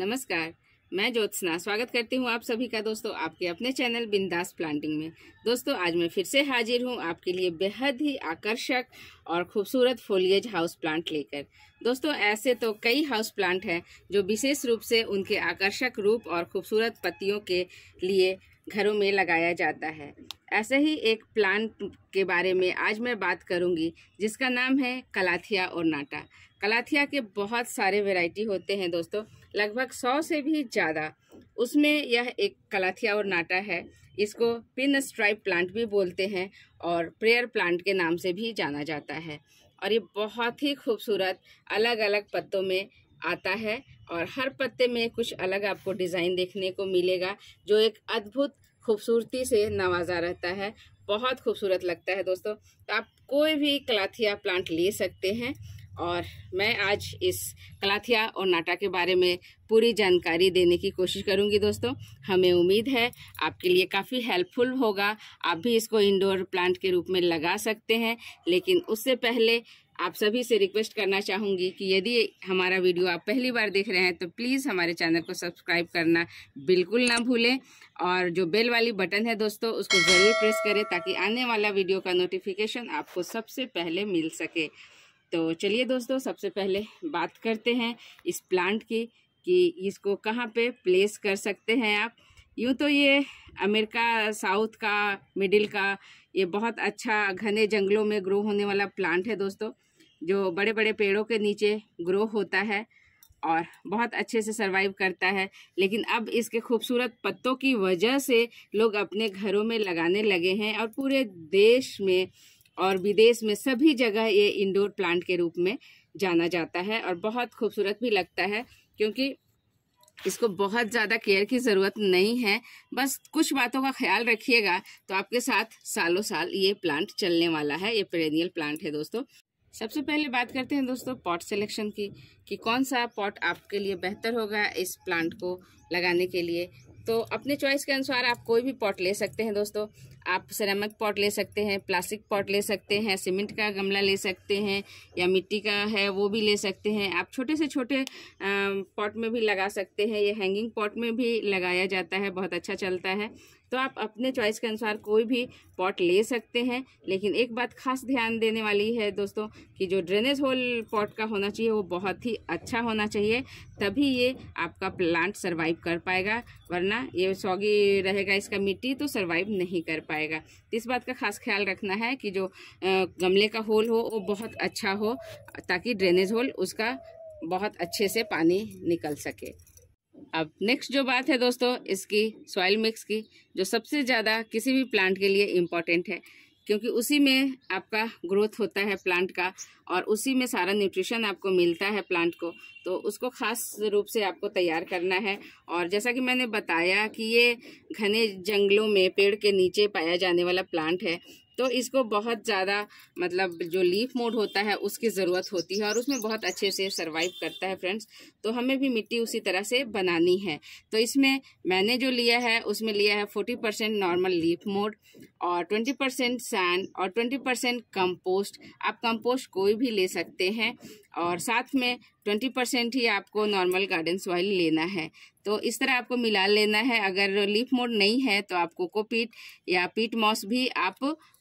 नमस्कार मैं ज्योत्सना स्वागत करती हूँ आप सभी का दोस्तों आपके अपने चैनल बिंदास प्लांटिंग में दोस्तों आज मैं फिर से हाजिर हूँ आपके लिए बेहद ही आकर्षक और खूबसूरत फोलियज हाउस प्लांट लेकर दोस्तों ऐसे तो कई हाउस प्लांट हैं जो विशेष रूप से उनके आकर्षक रूप और खूबसूरत पत्तियों के लिए घरों में लगाया जाता है ऐसे ही एक प्लांट के बारे में आज मैं बात करूंगी जिसका नाम है कलाथिया और नाटा कलाथिया के बहुत सारे वैरायटी होते हैं दोस्तों लगभग सौ से भी ज़्यादा उसमें यह एक कलाथिया और नाटा है इसको पिन स्ट्राइप प्लांट भी बोलते हैं और प्रेयर प्लांट के नाम से भी जाना जाता है और ये बहुत ही खूबसूरत अलग अलग पत्तों में आता है और हर पत्ते में कुछ अलग आपको डिज़ाइन देखने को मिलेगा जो एक अद्भुत खूबसूरती से नवाजा रहता है बहुत खूबसूरत लगता है दोस्तों तो आप कोई भी कलाथिया प्लांट ले सकते हैं और मैं आज इस कलाथिया और नाटा के बारे में पूरी जानकारी देने की कोशिश करूंगी दोस्तों हमें उम्मीद है आपके लिए काफ़ी हेल्पफुल होगा आप भी इसको इंडोर प्लांट के रूप में लगा सकते हैं लेकिन उससे पहले आप सभी से रिक्वेस्ट करना चाहूँगी कि यदि हमारा वीडियो आप पहली बार देख रहे हैं तो प्लीज़ हमारे चैनल को सब्सक्राइब करना बिल्कुल ना भूलें और जो बेल वाली बटन है दोस्तों उसको ज़रूर प्रेस करें ताकि आने वाला वीडियो का नोटिफिकेशन आपको सबसे पहले मिल सके तो चलिए दोस्तों सबसे पहले बात करते हैं इस प्लांट की कि इसको कहाँ पे प्लेस कर सकते हैं आप यूँ तो ये अमेरिका साउथ का मिडिल का ये बहुत अच्छा घने जंगलों में ग्रो होने वाला प्लांट है दोस्तों जो बड़े बड़े पेड़ों के नीचे ग्रो होता है और बहुत अच्छे से सरवाइव करता है लेकिन अब इसके खूबसूरत पत्तों की वजह से लोग अपने घरों में लगाने लगे हैं और पूरे देश में और विदेश में सभी जगह ये इंडोर प्लांट के रूप में जाना जाता है और बहुत खूबसूरत भी लगता है क्योंकि इसको बहुत ज़्यादा केयर की ज़रूरत नहीं है बस कुछ बातों का ख्याल रखिएगा तो आपके साथ सालों साल ये प्लांट चलने वाला है ये पेरेनियल प्लांट है दोस्तों सबसे पहले बात करते हैं दोस्तों पॉट सिलेक्शन की कि कौन सा पॉट आपके लिए बेहतर होगा इस प्लांट को लगाने के लिए तो अपने चॉइस के अनुसार आप कोई भी पॉट ले सकते हैं दोस्तों आप सिरेमिक पॉट ले सकते हैं प्लास्टिक पॉट ले सकते हैं सीमेंट का गमला ले सकते हैं या मिट्टी का है वो भी ले सकते हैं आप छोटे से छोटे पॉट में भी लगा सकते हैं ये हैंगिंग पॉट में भी लगाया जाता है बहुत अच्छा चलता है तो आप अपने चॉइस के अनुसार कोई भी पॉट ले सकते हैं लेकिन एक बात खास ध्यान देने वाली है दोस्तों कि जो ड्रेनेज होल पॉट का होना चाहिए वो बहुत ही अच्छा होना चाहिए तभी ये आपका प्लांट सर्वाइव कर पाएगा वरना ये सौगी रहेगा इसका मिट्टी तो सर्वाइव नहीं कर पाएगा तो इस बात का खास ख्याल रखना है कि जो गमले का होल हो वो बहुत अच्छा हो ताकि ड्रेनेज होल उसका बहुत अच्छे से पानी निकल सके अब नेक्स्ट जो बात है दोस्तों इसकी सॉइल मिक्स की जो सबसे ज़्यादा किसी भी प्लांट के लिए इम्पॉर्टेंट है क्योंकि उसी में आपका ग्रोथ होता है प्लांट का और उसी में सारा न्यूट्रिशन आपको मिलता है प्लांट को तो उसको ख़ास रूप से आपको तैयार करना है और जैसा कि मैंने बताया कि ये घने जंगलों में पेड़ के नीचे पाया जाने वाला प्लांट है तो इसको बहुत ज़्यादा मतलब जो लीफ मोड होता है उसकी ज़रूरत होती है और उसमें बहुत अच्छे से सर्वाइव करता है फ्रेंड्स तो हमें भी मिट्टी उसी तरह से बनानी है तो इसमें मैंने जो लिया है उसमें लिया है forty percent normal leaf mould और ट्वेंटी परसेंट सैंड और ट्वेंटी परसेंट कम्पोस्ट आप कम्पोस्ट कोई भी ले सकते हैं और साथ में ट्वेंटी परसेंट ही आपको नॉर्मल गार्डन सॉइल लेना है तो इस तरह आपको मिला लेना है अगर लीफ मोड नहीं है तो आप कोकोपीट या पीट मॉस भी आप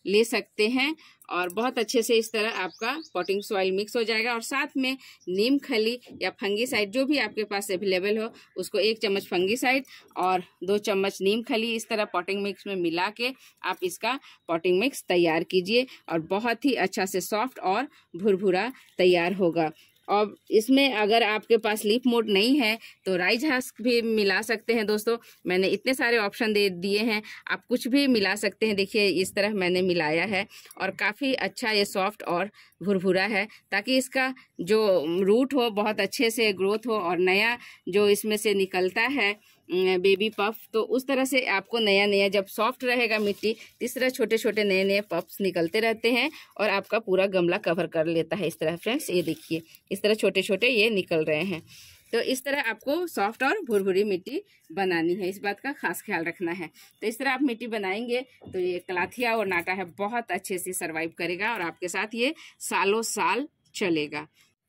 ले सकते हैं और बहुत अच्छे से इस तरह आपका पॉटिंग सॉइल मिक्स हो जाएगा और साथ में नीम खली या फंगीसाइड जो भी आपके पास अवेलेबल हो उसको एक चम्मच फंगीसाइड और दो चम्मच नीम खली इस तरह पॉटिंग मिक्स में मिला के आप इसका पॉटिंग मिक्स तैयार कीजिए और बहुत ही अच्छा से सॉफ्ट और भुरभुरा तैयार होगा और इसमें अगर आपके पास लीफ मोड नहीं है तो राइज हास्क भी मिला सकते हैं दोस्तों मैंने इतने सारे ऑप्शन दे दिए हैं आप कुछ भी मिला सकते हैं देखिए इस तरह मैंने मिलाया है और काफ़ी अच्छा ये सॉफ्ट और भुरभुरा है ताकि इसका जो रूट हो बहुत अच्छे से ग्रोथ हो और नया जो इसमें से निकलता है बेबी पफ तो उस तरह से आपको नया नया जब सॉफ्ट रहेगा मिट्टी इस तरह छोटे छोटे नए नए पफ्स निकलते रहते हैं और आपका पूरा गमला कवर कर लेता है इस तरह फ्रेंड्स ये देखिए इस तरह छोटे छोटे ये निकल रहे हैं तो इस तरह आपको सॉफ्ट और भुरभुरी मिट्टी बनानी है इस बात का खास ख्याल रखना है तो इस तरह आप मिट्टी बनाएंगे तो ये कलाथिया और नाटा है बहुत अच्छे से सर्वाइव करेगा और आपके साथ ये सालों साल चलेगा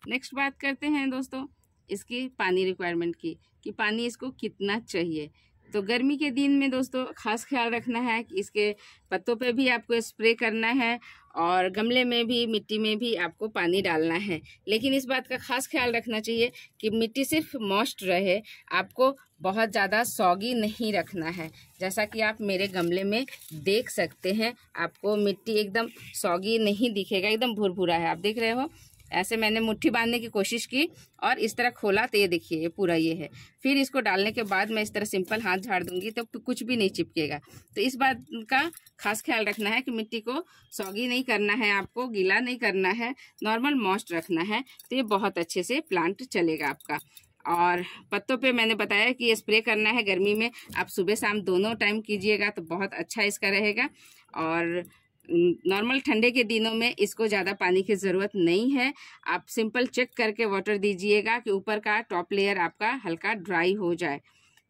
नेक्स्ट बात करते हैं दोस्तों इसकी पानी रिक्वायरमेंट की कि पानी इसको कितना चाहिए तो गर्मी के दिन में दोस्तों खास ख्याल रखना है कि इसके पत्तों पे भी आपको स्प्रे करना है और गमले में भी मिट्टी में भी आपको पानी डालना है लेकिन इस बात का खास ख्याल रखना चाहिए कि मिट्टी सिर्फ मॉस्ट रहे आपको बहुत ज़्यादा सौगी नहीं रखना है जैसा कि आप मेरे गमले में देख सकते हैं आपको मिट्टी एकदम सौगी नहीं दिखेगा एकदम भुरभुरा है आप देख रहे हो ऐसे मैंने मुट्ठी बांधने की कोशिश की और इस तरह खोला तो ये देखिए ये पूरा ये है फिर इसको डालने के बाद मैं इस तरह सिंपल हाथ झाड़ दूंगी तो कुछ भी नहीं चिपकेगा तो इस बात का खास ख्याल रखना है कि मिट्टी को सौगी नहीं करना है आपको गीला नहीं करना है नॉर्मल मॉस्ट रखना है तो ये बहुत अच्छे से प्लांट चलेगा आपका और पत्तों पे मैंने बताया कि ये स्प्रे करना है गर्मी में आप सुबह शाम दोनों टाइम कीजिएगा तो बहुत अच्छा इसका रहेगा और नॉर्मल ठंडे के दिनों में इसको ज़्यादा पानी की ज़रूरत नहीं है आप सिंपल चेक करके वाटर दीजिएगा कि ऊपर का टॉप लेयर आपका हल्का ड्राई हो जाए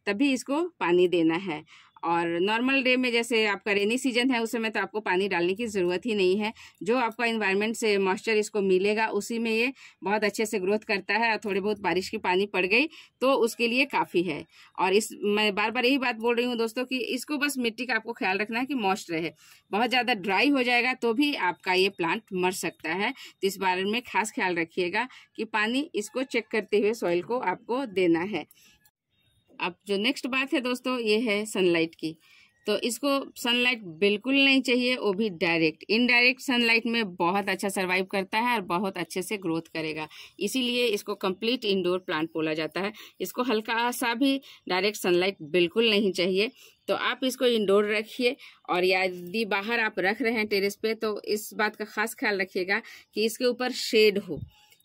तभी इसको पानी देना है और नॉर्मल डे में जैसे आपका रेनी सीजन है उस समय तो आपको पानी डालने की ज़रूरत ही नहीं है जो आपका इन्वायरमेंट से मॉइस्चर इसको मिलेगा उसी में ये बहुत अच्छे से ग्रोथ करता है और थोड़ी बहुत बारिश की पानी पड़ गई तो उसके लिए काफ़ी है और इस मैं बार बार यही बात बोल रही हूँ दोस्तों कि इसको बस मिट्टी का आपको ख्याल रखना है कि मॉइस्ट रहे बहुत ज़्यादा ड्राई हो जाएगा तो भी आपका ये प्लांट मर सकता है तो इस बारे में खास ख्याल रखिएगा कि पानी इसको चेक करते हुए सॉइल को आपको देना है अब जो नेक्स्ट बात है दोस्तों ये है सनलाइट की तो इसको सनलाइट बिल्कुल नहीं चाहिए वो भी डायरेक्ट इनडायरेक्ट सनलाइट में बहुत अच्छा सर्वाइव करता है और बहुत अच्छे से ग्रोथ करेगा इसीलिए इसको कंप्लीट इंडोर प्लांट बोला जाता है इसको हल्का सा भी डायरेक्ट सनलाइट बिल्कुल नहीं चाहिए तो आप इसको इंडोर रखिए और यदि बाहर आप रख रहे हैं टेरिस पे तो इस बात का खास ख्याल रखिएगा कि इसके ऊपर शेड हो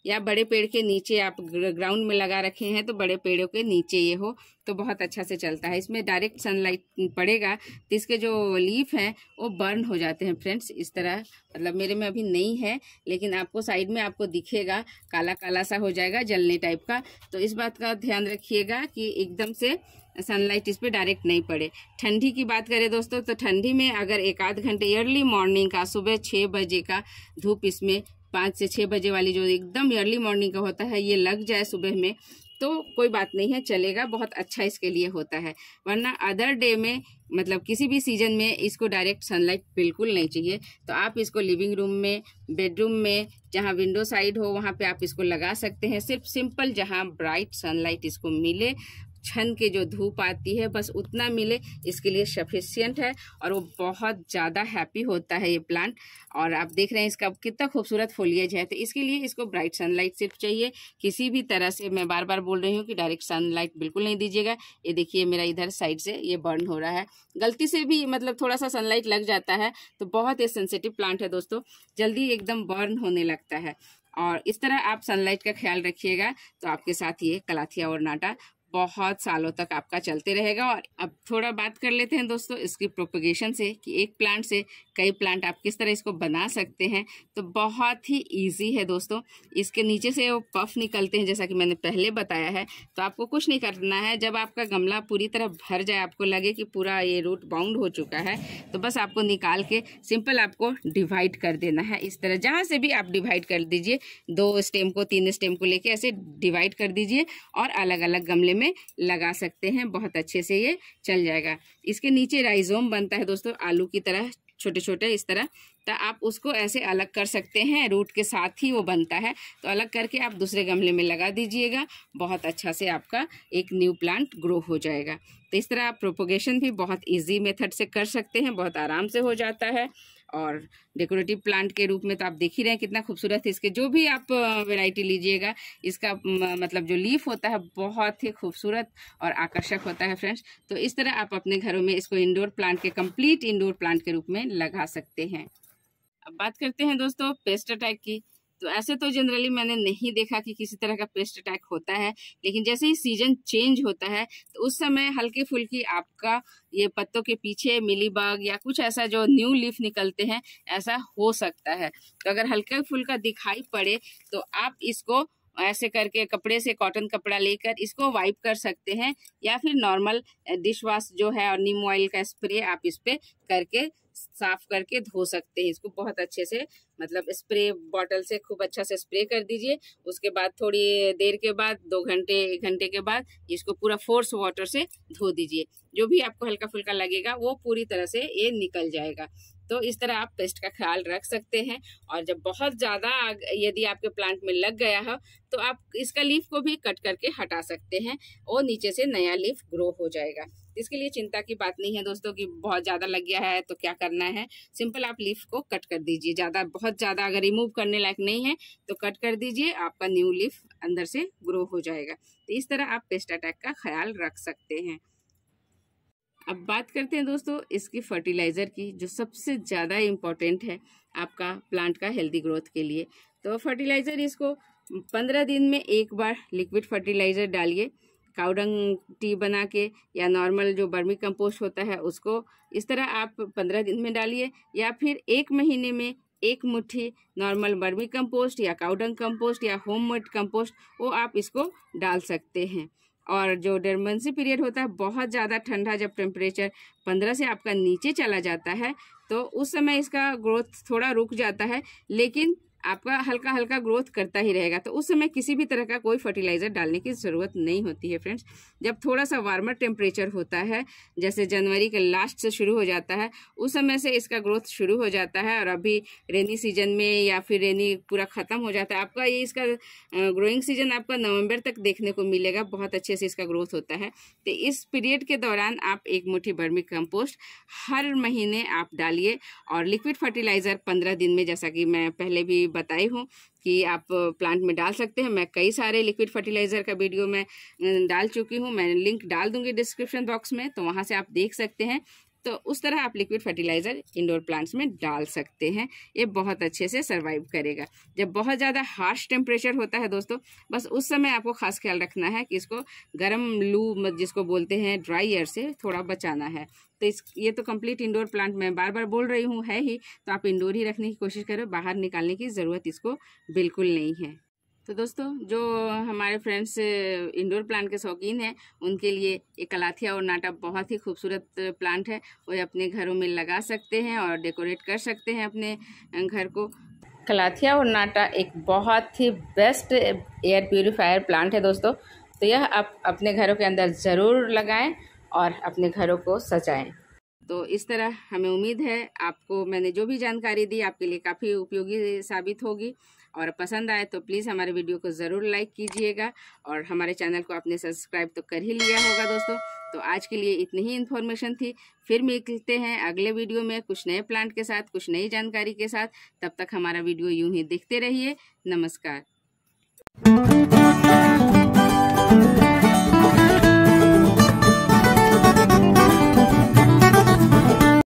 या बड़े पेड़ के नीचे आप ग्राउंड में लगा रखे हैं तो बड़े पेड़ों के नीचे ये हो तो बहुत अच्छा से चलता है इसमें डायरेक्ट सनलाइट पड़ेगा तो इसके जो लीफ हैं वो बर्न हो जाते हैं फ्रेंड्स इस तरह मतलब मेरे में अभी नहीं है लेकिन आपको साइड में आपको दिखेगा काला काला सा हो जाएगा जलने टाइप का तो इस बात का ध्यान रखिएगा कि एकदम से सनलाइट इस पर डायरेक्ट नहीं पड़े ठंडी की बात करें दोस्तों तो ठंडी में अगर एक आध घंटे अर्ली मॉर्निंग का सुबह छः बजे का धूप इसमें पाँच से छः बजे वाली जो एकदम अर्ली मॉर्निंग का होता है ये लग जाए सुबह में तो कोई बात नहीं है चलेगा बहुत अच्छा इसके लिए होता है वरना अदर डे में मतलब किसी भी सीजन में इसको डायरेक्ट सनलाइट बिल्कुल नहीं चाहिए तो आप इसको लिविंग रूम में बेडरूम में जहाँ विंडो साइड हो वहाँ पे आप इसको लगा सकते हैं सिर्फ सिंपल जहाँ ब्राइट सनलाइट इसको मिले छन के जो धूप आती है बस उतना मिले इसके लिए सफिशियंट है और वो बहुत ज़्यादा हैप्पी होता है ये प्लांट और आप देख रहे हैं इसका कितना खूबसूरत फोलियज है तो इसके लिए इसको ब्राइट सनलाइट सिर्फ चाहिए किसी भी तरह से मैं बार बार बोल रही हूँ कि डायरेक्ट सनलाइट बिल्कुल नहीं दीजिएगा ये देखिए मेरा इधर साइड से ये बर्न हो रहा है गलती से भी मतलब थोड़ा सा सनलाइट लग जाता है तो बहुत ही सेंसिटिव प्लांट है दोस्तों जल्दी एकदम बर्न होने लगता है और इस तरह आप सनलाइट का ख्याल रखिएगा तो आपके साथ ये कलाथिया और नाटा बहुत सालों तक आपका चलते रहेगा और अब थोड़ा बात कर लेते हैं दोस्तों इसकी प्रोपोगेशन से कि एक प्लांट से कई प्लांट आप किस तरह इसको बना सकते हैं तो बहुत ही इजी है दोस्तों इसके नीचे से वो पफ निकलते हैं जैसा कि मैंने पहले बताया है तो आपको कुछ नहीं करना है जब आपका गमला पूरी तरह भर जाए आपको लगे कि पूरा ये रूट बाउंड हो चुका है तो बस आपको निकाल के सिंपल आपको डिवाइड कर देना है इस तरह जहाँ से भी आप डिवाइड कर दीजिए दो स्टेम को तीन स्टेम को लेके ऐसे डिवाइड कर दीजिए और अलग अलग गमले में में लगा सकते हैं बहुत अच्छे से ये चल जाएगा इसके नीचे राइजोम बनता है दोस्तों आलू की तरह छोटे छोटे इस तरह तो आप उसको ऐसे अलग कर सकते हैं रूट के साथ ही वो बनता है तो अलग करके आप दूसरे गमले में लगा दीजिएगा बहुत अच्छा से आपका एक न्यू प्लांट ग्रो हो जाएगा तो इस तरह आप प्रोपोगेशन भी बहुत इजी मेथड से कर सकते हैं बहुत आराम से हो जाता है और डेकोरेटिव प्लांट के रूप में तो आप देख ही रहे हैं कितना खूबसूरत है इसके जो भी आप वैरायटी लीजिएगा इसका मतलब जो लीफ होता है बहुत ही खूबसूरत और आकर्षक होता है फ्रेंड्स तो इस तरह आप अपने घरों में इसको इंडोर प्लांट के कंप्लीट इंडोर प्लांट के रूप में लगा सकते हैं अब बात करते हैं दोस्तों पेस्टर टाइप की तो ऐसे तो जनरली मैंने नहीं देखा कि किसी तरह का पेस्ट अटैक होता है लेकिन जैसे ही सीजन चेंज होता है तो उस समय हल्की फुल्की आपका ये पत्तों के पीछे मिली बाग या कुछ ऐसा जो न्यू लीफ निकलते हैं ऐसा हो सकता है तो अगर हल्का फुल्का दिखाई पड़े तो आप इसको ऐसे करके कपड़े से कॉटन कपड़ा लेकर इसको वाइप कर सकते हैं या फिर नॉर्मल डिश वॉश जो है और नीम ऑयल का स्प्रे आप इस पर करके साफ करके धो सकते हैं इसको बहुत अच्छे से मतलब स्प्रे बॉटल से खूब अच्छा से स्प्रे कर दीजिए उसके बाद थोड़ी देर के बाद दो घंटे एक घंटे के बाद इसको पूरा फोर्स वाटर से धो दीजिए जो भी आपको हल्का फुल्का लगेगा वो पूरी तरह से ये निकल जाएगा तो इस तरह आप पेस्ट का ख्याल रख सकते हैं और जब बहुत ज़्यादा यदि आपके प्लांट में लग गया हो तो आप इसका लीफ को भी कट करके हटा सकते हैं और नीचे से नया लीफ ग्रो हो जाएगा इसके लिए चिंता की बात नहीं है दोस्तों कि बहुत ज़्यादा लग गया है तो क्या करना है सिंपल आप लीफ को कट कर दीजिए ज़्यादा बहुत ज़्यादा अगर रिमूव करने लायक नहीं है तो कट कर दीजिए आपका न्यू लीफ अंदर से ग्रो हो जाएगा तो इस तरह आप पेस्ट अटैक का ख्याल रख सकते हैं अब बात करते हैं दोस्तों इसकी फर्टिलाइज़र की जो सबसे ज़्यादा इम्पॉर्टेंट है आपका प्लांट का हेल्दी ग्रोथ के लिए तो फर्टिलाइज़र इसको पंद्रह दिन में एक बार लिक्विड फर्टिलाइज़र डालिए काउडंग टी बना के या नॉर्मल जो बर्मी कंपोस्ट होता है उसको इस तरह आप पंद्रह दिन में डालिए या फिर एक महीने में एक मुट्ठी नॉर्मल बर्मी कंपोस्ट या काउडंग कंपोस्ट या होममेड कंपोस्ट वो आप इसको डाल सकते हैं और जो डरमेंसी पीरियड होता है बहुत ज़्यादा ठंडा जब टेम्परेचर पंद्रह से आपका नीचे चला जाता है तो उस समय इसका ग्रोथ थोड़ा रुक जाता है लेकिन आपका हल्का हल्का ग्रोथ करता ही रहेगा तो उस समय किसी भी तरह का कोई फर्टिलाइज़र डालने की ज़रूरत नहीं होती है फ्रेंड्स जब थोड़ा सा वार्मर टेम्परेचर होता है जैसे जनवरी के लास्ट से शुरू हो जाता है उस समय से इसका ग्रोथ शुरू हो जाता है और अभी रेनी सीजन में या फिर रेनी पूरा ख़त्म हो जाता है आपका ये इसका ग्रोइंग सीजन आपका नवंबर तक देखने को मिलेगा बहुत अच्छे से इसका ग्रोथ होता है तो इस पीरियड के दौरान आप एक मुठ्ठी बर्मी कंपोस्ट हर महीने आप डालिए और लिक्विड फर्टिलाइज़र पंद्रह दिन में जैसा कि मैं पहले भी बताई हूँ कि आप प्लांट में डाल सकते हैं मैं कई सारे लिक्विड फर्टिलाइज़र का वीडियो मैं डाल चुकी हूँ मैं लिंक डाल दूंगी डिस्क्रिप्शन बॉक्स में तो वहाँ से आप देख सकते हैं तो उस तरह आप लिक्विड फर्टिलाइज़र इंडोर प्लांट्स में डाल सकते हैं ये बहुत अच्छे से सर्वाइव करेगा जब बहुत ज़्यादा हार्श टेम्परेचर होता है दोस्तों बस उस समय आपको खास ख्याल रखना है कि इसको गर्म लू जिसको बोलते हैं ड्राई एयर से थोड़ा बचाना है तो इस ये तो कंप्लीट इंडोर प्लांट मैं बार बार बोल रही हूँ है ही तो आप इंडोर ही रखने की कोशिश करो बाहर निकालने की ज़रूरत इसको बिल्कुल नहीं है तो दोस्तों जो हमारे फ्रेंड्स इंडोर प्लांट के शौकीन हैं उनके लिए ये कलाथिया और नाटा बहुत ही खूबसूरत प्लांट है वो अपने घरों में लगा सकते हैं और डेकोरेट कर सकते हैं अपने घर को कलाथिया और नाटा एक बहुत ही बेस्ट एयर प्योरीफायर प्लांट है दोस्तों तो यह आप अपने घरों के अंदर ज़रूर लगाएँ और अपने घरों को सजाएँ तो इस तरह हमें उम्मीद है आपको मैंने जो भी जानकारी दी आपके लिए काफ़ी उपयोगी साबित होगी और पसंद आए तो प्लीज़ हमारे वीडियो को ज़रूर लाइक कीजिएगा और हमारे चैनल को आपने सब्सक्राइब तो कर ही लिया होगा दोस्तों तो आज के लिए इतनी ही इन्फॉर्मेशन थी फिर मिलते हैं अगले वीडियो में कुछ नए प्लांट के साथ कुछ नई जानकारी के साथ तब तक हमारा वीडियो यूँ ही देखते रहिए नमस्कार